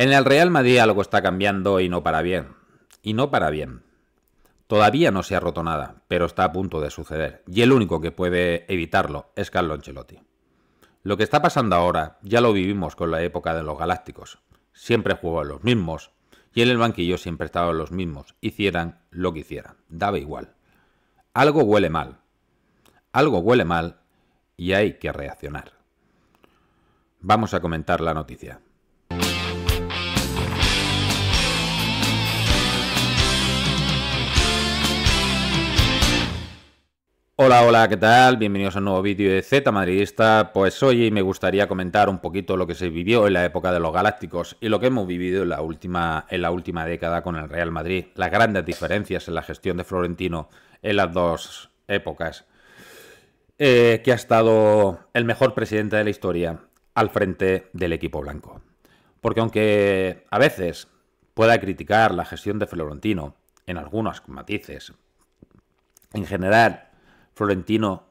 En el Real Madrid algo está cambiando y no para bien. Y no para bien. Todavía no se ha roto nada, pero está a punto de suceder. Y el único que puede evitarlo es Carlo Ancelotti. Lo que está pasando ahora ya lo vivimos con la época de los Galácticos. Siempre jugaban los mismos y en el banquillo siempre estaban los mismos. Hicieran lo que hicieran. Daba igual. Algo huele mal. Algo huele mal y hay que reaccionar. Vamos a comentar la noticia. Hola, hola, ¿qué tal? Bienvenidos a un nuevo vídeo de Z Madridista. Pues hoy me gustaría comentar un poquito lo que se vivió en la época de los Galácticos y lo que hemos vivido en la última, en la última década con el Real Madrid. Las grandes diferencias en la gestión de Florentino en las dos épocas. Eh, que ha estado el mejor presidente de la historia al frente del equipo blanco. Porque aunque a veces pueda criticar la gestión de Florentino en algunos matices, en general Florentino,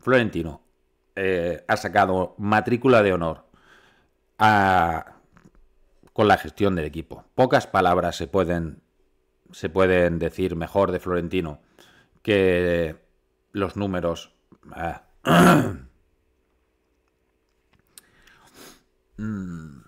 Florentino eh, ha sacado matrícula de honor con la gestión del equipo. Pocas palabras se pueden, se pueden decir mejor de Florentino que los números. Ah. Mm.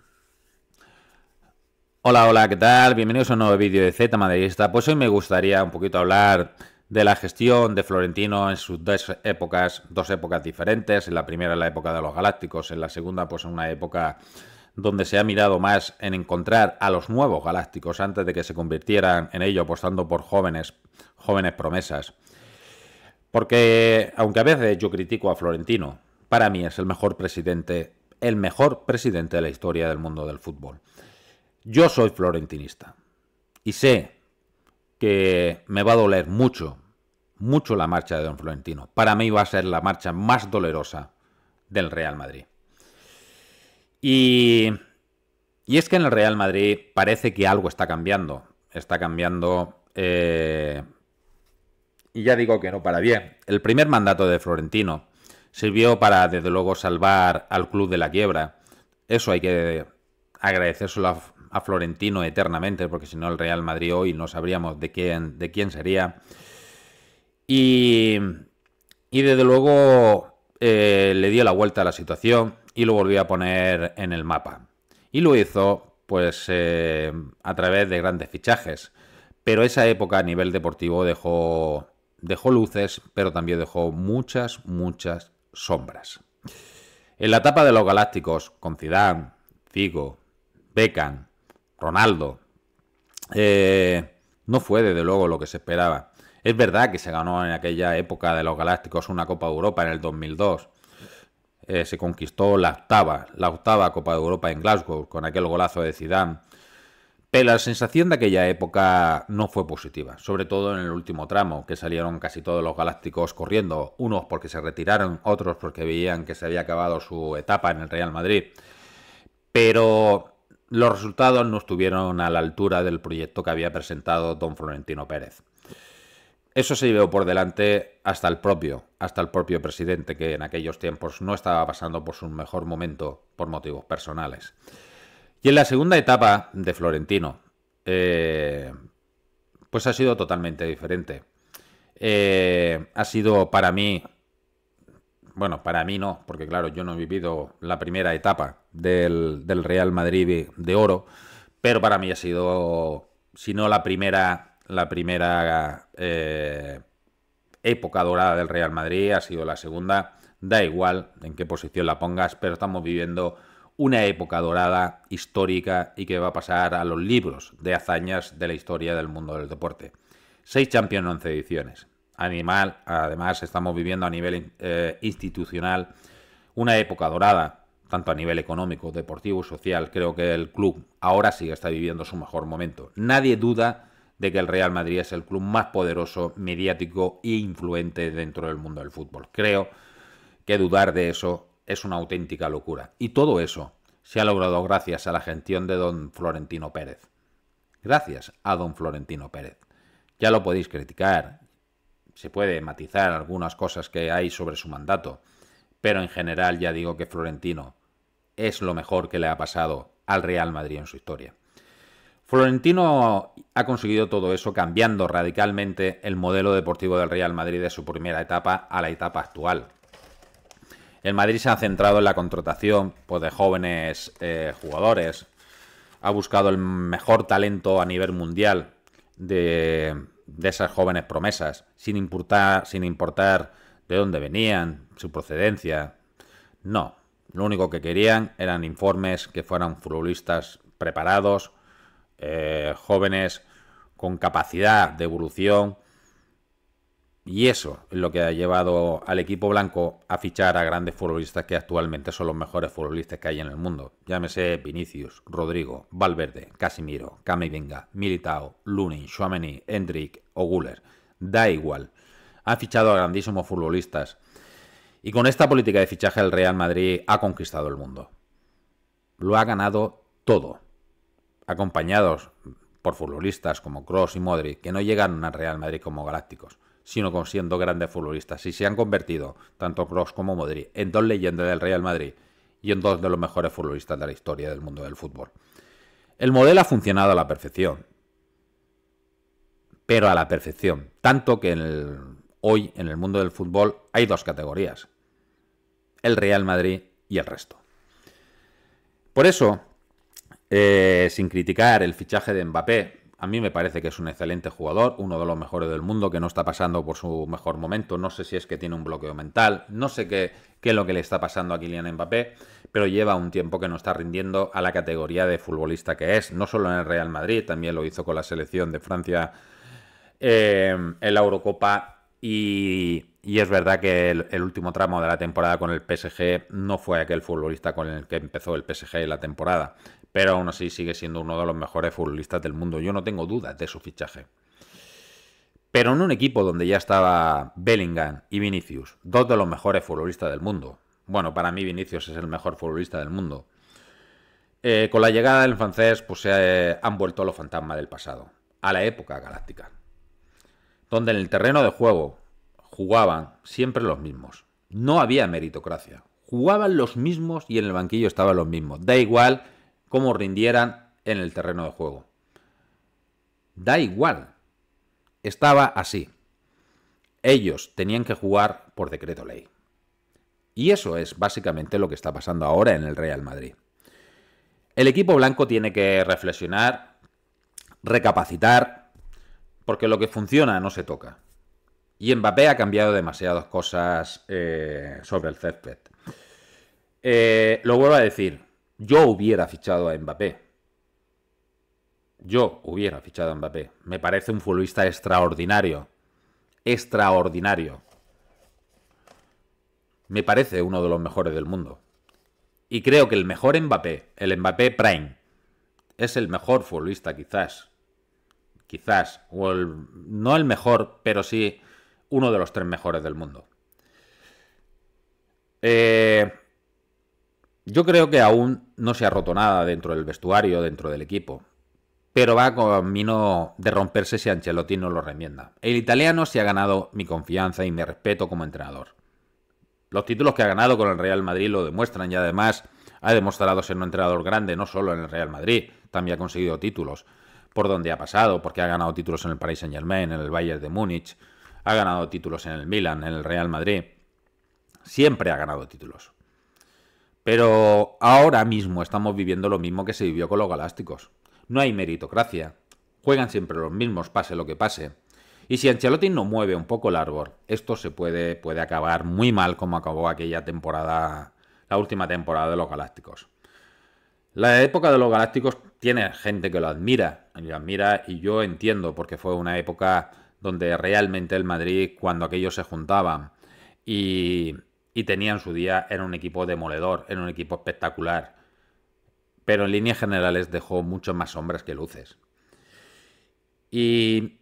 Hola, hola, ¿qué tal? Bienvenidos a un nuevo vídeo de Z Madridista. Pues hoy me gustaría un poquito hablar de la gestión de Florentino en sus dos épocas, dos épocas diferentes. En la primera, la época de los Galácticos, en la segunda, pues en una época donde se ha mirado más en encontrar a los nuevos Galácticos antes de que se convirtieran en ello, apostando por jóvenes, jóvenes promesas. Porque, aunque a veces yo critico a Florentino, para mí es el mejor presidente, el mejor presidente de la historia del mundo del fútbol. Yo soy florentinista y sé que me va a doler mucho, mucho la marcha de Don Florentino. Para mí va a ser la marcha más dolorosa del Real Madrid. Y, y es que en el Real Madrid parece que algo está cambiando. Está cambiando... Eh, y ya digo que no para bien. El primer mandato de Florentino sirvió para, desde luego, salvar al club de la quiebra. Eso hay que agradecérselo a, a Florentino eternamente, porque si no el Real Madrid hoy no sabríamos de quién, de quién sería. Y, y desde luego eh, le dio la vuelta a la situación y lo volvió a poner en el mapa. Y lo hizo pues eh, a través de grandes fichajes. Pero esa época a nivel deportivo dejó, dejó luces, pero también dejó muchas, muchas sombras. En la etapa de los Galácticos, con Zidane, Figo, Beckham, Ronaldo. Eh, no fue desde luego lo que se esperaba. Es verdad que se ganó en aquella época de los Galácticos una Copa de Europa en el 2002. Eh, se conquistó la octava, la octava Copa de Europa en Glasgow con aquel golazo de Zidane. Pero la sensación de aquella época no fue positiva, sobre todo en el último tramo, que salieron casi todos los galácticos corriendo, unos porque se retiraron, otros porque veían que se había acabado su etapa en el Real Madrid. Pero los resultados no estuvieron a la altura del proyecto que había presentado don Florentino Pérez. Eso se llevó por delante hasta el propio, hasta el propio presidente, que en aquellos tiempos no estaba pasando por su mejor momento por motivos personales. Y en la segunda etapa de Florentino, eh, pues ha sido totalmente diferente. Eh, ha sido para mí, bueno, para mí no, porque claro, yo no he vivido la primera etapa, del, Real Madrid de oro, pero para mí ha sido, si no la primera, la primera eh, época dorada del Real Madrid, ha sido la segunda, da igual en qué posición la pongas, pero estamos viviendo una época dorada, histórica y que va a pasar a los libros de hazañas de la historia del mundo del deporte. Seis Champions, 11 ediciones. Animal, además estamos viviendo a nivel eh, institucional una época dorada tanto a nivel económico, deportivo, y social, creo que el club ahora sí está viviendo su mejor momento. Nadie duda de que el Real Madrid es el club más poderoso, mediático e influente dentro del mundo del fútbol. Creo que dudar de eso es una auténtica locura. Y todo eso se ha logrado gracias a la gestión de don Florentino Pérez. Gracias a don Florentino Pérez. Ya lo podéis criticar, se puede matizar algunas cosas que hay sobre su mandato, pero en general ya digo que Florentino es lo mejor que le ha pasado al Real Madrid en su historia. Florentino ha conseguido todo eso cambiando radicalmente el modelo deportivo del Real Madrid de su primera etapa a la etapa actual. El Madrid se ha centrado en la contratación pues, de jóvenes eh, jugadores, ha buscado el mejor talento a nivel mundial de, de esas jóvenes promesas, sin importar, sin importar de dónde venían, su procedencia. No, lo único que querían eran informes que fueran futbolistas preparados, eh, jóvenes con capacidad de evolución. Y eso es lo que ha llevado al equipo blanco a fichar a grandes futbolistas que actualmente son los mejores futbolistas que hay en el mundo. Llámese Vinicius, Rodrigo, Valverde, Casimiro, Camavinga, Militao, Lunin, Schwameny, Hendrik o Guller. Da igual. Ha fichado a grandísimos futbolistas y con esta política de fichaje el Real Madrid ha conquistado el mundo. Lo ha ganado todo. Acompañados por futbolistas como Cross y Modric, que no llegaron al Real Madrid como galácticos, sino con siendo grandes futbolistas. Y se han convertido, tanto Cross como Modric, en dos leyendas del Real Madrid y en dos de los mejores futbolistas de la historia del mundo del fútbol. El modelo ha funcionado a la perfección. Pero a la perfección. Tanto que hoy en el mundo del fútbol hay dos categorías el Real Madrid y el resto. Por eso, eh, sin criticar el fichaje de Mbappé, a mí me parece que es un excelente jugador, uno de los mejores del mundo, que no está pasando por su mejor momento. No sé si es que tiene un bloqueo mental, no sé qué, es lo que le está pasando a Kylian Mbappé, pero lleva un tiempo que no está rindiendo a la categoría de futbolista que es, no solo en el Real Madrid, también lo hizo con la selección de Francia eh, en la Eurocopa y y es verdad que el, último tramo de la temporada con el PSG no fue aquel futbolista con el que empezó el PSG la temporada, pero aún así sigue siendo uno de los mejores futbolistas del mundo. Yo no tengo dudas de su fichaje. Pero en un equipo donde ya estaba Bellingham y Vinicius, dos de los mejores futbolistas del mundo. Bueno, para mí Vinicius es el mejor futbolista del mundo. Eh, con la llegada del francés, pues se eh, han vuelto los fantasmas del pasado, a la época galáctica. Donde en el terreno de juego jugaban siempre los mismos. No había meritocracia. Jugaban los mismos y en el banquillo estaban los mismos. Da igual cómo rindieran en el terreno de juego. Da igual. Estaba así. Ellos tenían que jugar por decreto ley. Y eso es básicamente lo que está pasando ahora en el Real Madrid. El equipo blanco tiene que reflexionar, recapacitar, porque lo que funciona no se toca. Y Mbappé ha cambiado demasiadas cosas eh, sobre el césped. Eh, lo vuelvo a decir, yo hubiera fichado a Mbappé. Yo hubiera fichado a Mbappé. Me parece un futbolista extraordinario. Extraordinario. Me parece uno de los mejores del mundo. Y creo que el mejor Mbappé, el Mbappé Prime, es el mejor futbolista quizás. Quizás. no el mejor, pero sí uno de los tres mejores del mundo. Eh, yo creo que aún no se ha roto nada dentro del vestuario, dentro del equipo. Pero va camino de romperse si Ancelotti no lo remienda. El italiano se ha ganado mi confianza y mi respeto como entrenador. Los títulos que ha ganado con el Real Madrid lo demuestran y además ha demostrado ser un entrenador grande, no solo en el Real Madrid, también ha conseguido títulos por donde ha pasado, porque ha ganado títulos en el Paris Saint Germain, en el Bayern de Múnich, ha ganado títulos en el Milan, en el Real Madrid, siempre ha ganado títulos. Pero ahora mismo estamos viviendo lo mismo que se vivió con los Galásticos. No hay meritocracia, juegan siempre los mismos, pase lo que pase. Y si Ancelotti no mueve un poco el árbol, esto se puede, puede acabar muy mal como acabó aquella temporada, la última temporada de los Galácticos. La época de los Galácticos tiene gente que lo admira, lo admira y yo entiendo porque fue una época donde realmente el Madrid, cuando aquellos se juntaban y, tenían su día, era un equipo demoledor, era un equipo espectacular. Pero en líneas generales dejó mucho más sombras que luces. Y,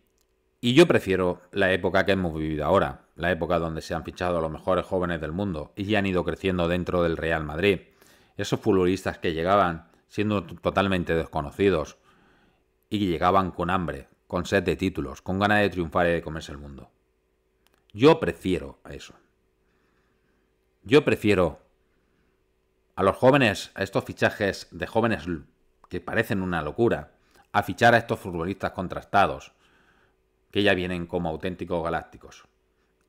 yo prefiero la época que hemos vivido ahora, la época donde se han fichado los mejores jóvenes del mundo y han ido creciendo dentro del Real Madrid. Esos futbolistas que llegaban siendo totalmente desconocidos y que llegaban con hambre, con sed de títulos, con ganas de triunfar y de comerse el mundo. Yo prefiero a eso. Yo prefiero a los jóvenes, a estos fichajes de jóvenes que parecen una locura, a fichar a estos futbolistas contrastados, que ya vienen como auténticos galácticos,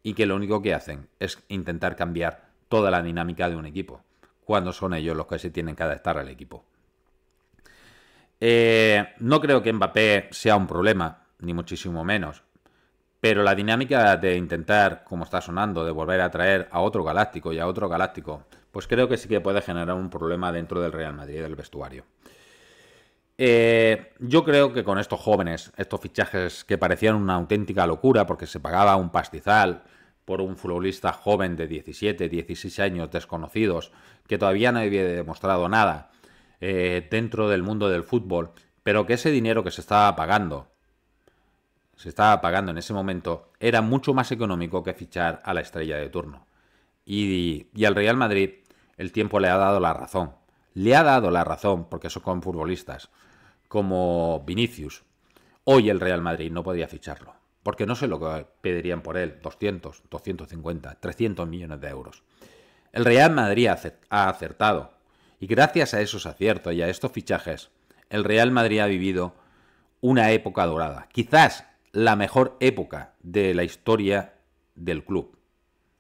y que lo único que hacen es intentar cambiar toda la dinámica de un equipo, cuando son ellos los que se tienen que adaptar al equipo. Eh, no creo que Mbappé sea un problema, ni muchísimo menos. Pero la dinámica de intentar, como está sonando, de volver a traer a otro galáctico y a otro galáctico, pues creo que sí que puede generar un problema dentro del Real Madrid, del vestuario. Eh, yo creo que con estos jóvenes, estos fichajes que parecían una auténtica locura porque se pagaba un pastizal por un futbolista joven de 17, 16 años, desconocidos, que todavía no había demostrado nada, eh, dentro del mundo del fútbol, pero que ese dinero que se estaba pagando, se estaba pagando en ese momento, era mucho más económico que fichar a la estrella de turno. Y, y al Real Madrid el tiempo le ha dado la razón. Le ha dado la razón porque son con futbolistas como Vinicius. Hoy el Real Madrid no podía ficharlo porque no sé lo que pedirían por él, 200, 250, 300 millones de euros. El Real Madrid ha acertado y gracias a esos aciertos y a estos fichajes, el Real Madrid ha vivido una época dorada, quizás la mejor época de la historia del club,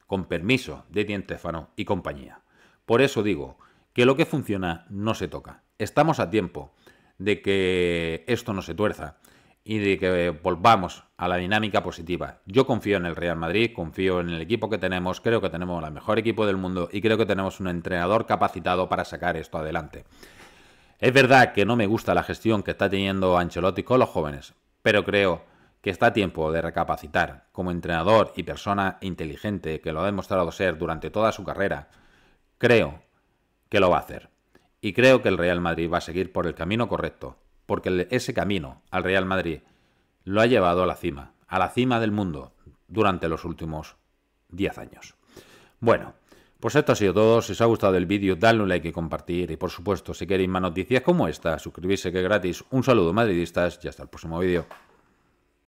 con permiso de Tientefano y compañía. Por eso digo que lo que funciona no se toca. Estamos a tiempo de que esto no se tuerza y de que eh, volvamos a la dinámica positiva. Yo confío en el Real Madrid, confío en el equipo que tenemos, creo que tenemos el mejor equipo del mundo y creo que tenemos un entrenador capacitado para sacar esto adelante. Es verdad que no me gusta la gestión que está teniendo Ancelotti con los jóvenes, pero creo que está a tiempo de recapacitar como entrenador y persona inteligente que lo ha demostrado ser durante toda su carrera. Creo que lo va a hacer. Y creo que el Real Madrid va a seguir por el camino correcto porque ese camino al Real Madrid lo ha llevado a la cima, a la cima del mundo durante los últimos 10 años. Bueno, pues esto ha sido todo. Si os ha gustado el vídeo, dadle un like y compartir. Y por supuesto, si queréis más noticias como esta, suscribirse que es gratis. Un saludo madridistas y hasta el próximo vídeo.